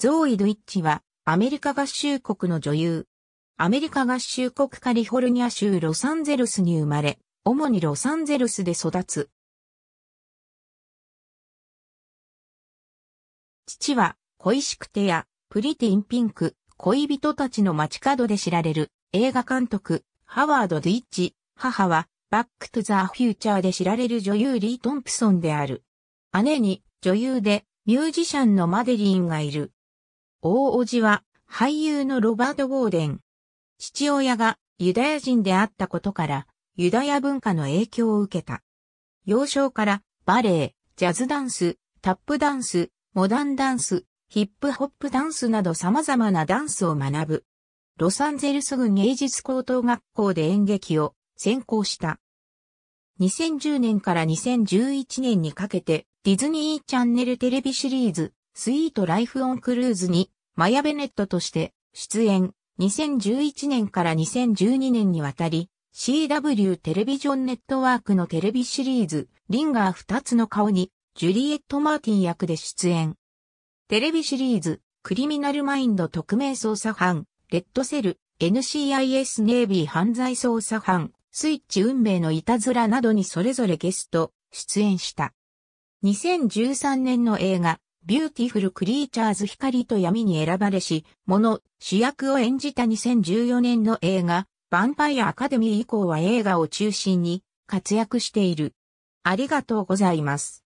ゾーイ・ドイッチは、アメリカ合衆国の女優。アメリカ合衆国カリフォルニア州ロサンゼルスに生まれ、主にロサンゼルスで育つ。父は、恋しくてや、プリティンピンク、恋人たちの街角で知られる、映画監督、ハワード・ドイッチ。母は、バック・トゥ・ザ・フューチャーで知られる女優リー・トンプソンである。姉に、女優で、ミュージシャンのマデリンがいる。大叔父は俳優のロバート・ウォーデン。父親がユダヤ人であったことからユダヤ文化の影響を受けた。幼少からバレエ、ジャズダンス、タップダンス、モダンダンス、ヒップホップダンスなど様々なダンスを学ぶ。ロサンゼルス郡芸術高等学校で演劇を専攻した。2010年から2011年にかけてディズニーチャンネルテレビシリーズスイートライフオンクルーズに、マヤ・ベネットとして、出演、2011年から2012年にわたり、CW テレビジョンネットワークのテレビシリーズ、リンガー2つの顔に、ジュリエット・マーティン役で出演。テレビシリーズ、クリミナルマインド特命捜査班、レッドセル、NCIS ネイビー犯罪捜査班、スイッチ運命のいたずらなどにそれぞれゲスト、出演した。2013年の映画、ビューティフル・クリーチャーズ光と闇に選ばれし、もの、主役を演じた2014年の映画、ヴァンパイア・アカデミー以降は映画を中心に活躍している。ありがとうございます。